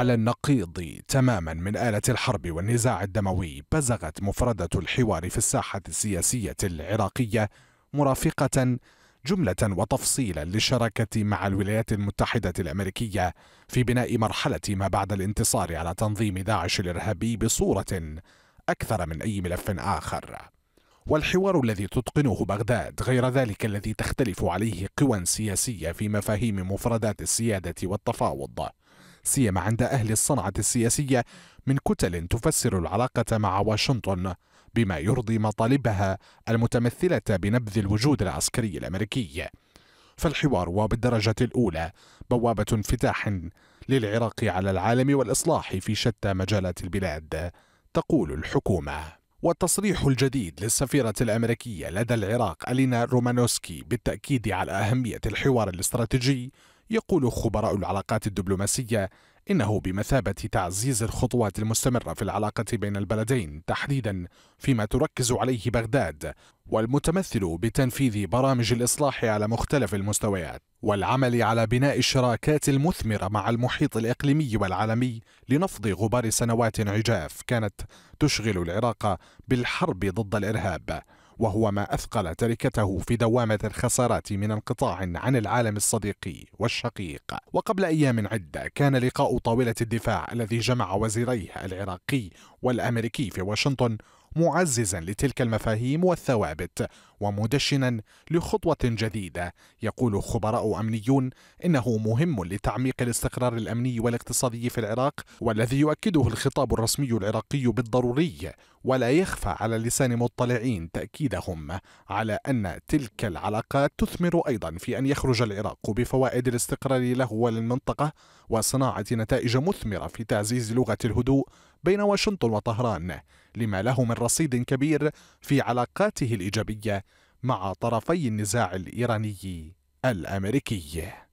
على النقيض تماما من آلة الحرب والنزاع الدموي بزغت مفردة الحوار في الساحة السياسية العراقية مرافقة جملة وتفصيلا للشراكة مع الولايات المتحدة الأمريكية في بناء مرحلة ما بعد الانتصار على تنظيم داعش الإرهابي بصورة أكثر من أي ملف آخر والحوار الذي تتقنه بغداد غير ذلك الذي تختلف عليه قوى سياسية في مفاهيم مفردات السيادة والتفاوض سيما عند أهل الصنعة السياسية من كتل تفسر العلاقة مع واشنطن بما يرضي مطالبها المتمثلة بنبذ الوجود العسكري الأمريكي فالحوار وبالدرجة الأولى بوابة انفتاح للعراق على العالم والإصلاح في شتى مجالات البلاد تقول الحكومة والتصريح الجديد للسفيرة الأمريكية لدى العراق ألينا رومانوسكي بالتأكيد على أهمية الحوار الاستراتيجي يقول خبراء العلاقات الدبلوماسية إنه بمثابة تعزيز الخطوات المستمرة في العلاقة بين البلدين تحديدا فيما تركز عليه بغداد والمتمثل بتنفيذ برامج الإصلاح على مختلف المستويات والعمل على بناء الشراكات المثمرة مع المحيط الإقليمي والعالمي لنفض غبار سنوات عجاف كانت تشغل العراق بالحرب ضد الإرهاب وهو ما أثقل تركته في دوامة الخسارات من انقطاع عن العالم الصديق والشقيق وقبل أيام عدة كان لقاء طاولة الدفاع الذي جمع وزيريه العراقي والأمريكي في واشنطن معززا لتلك المفاهيم والثوابت ومدشنا لخطوة جديدة يقول خبراء أمنيون إنه مهم لتعميق الاستقرار الأمني والاقتصادي في العراق والذي يؤكده الخطاب الرسمي العراقي بالضروري ولا يخفى على لسان مطلعين تأكيدهم على أن تلك العلاقات تثمر أيضا في أن يخرج العراق بفوائد الاستقرار له وللمنطقة وصناعة نتائج مثمرة في تعزيز لغة الهدوء بين واشنطن وطهران لما له من رصيد كبير في علاقاته الإيجابية مع طرفي النزاع الإيراني الأمريكي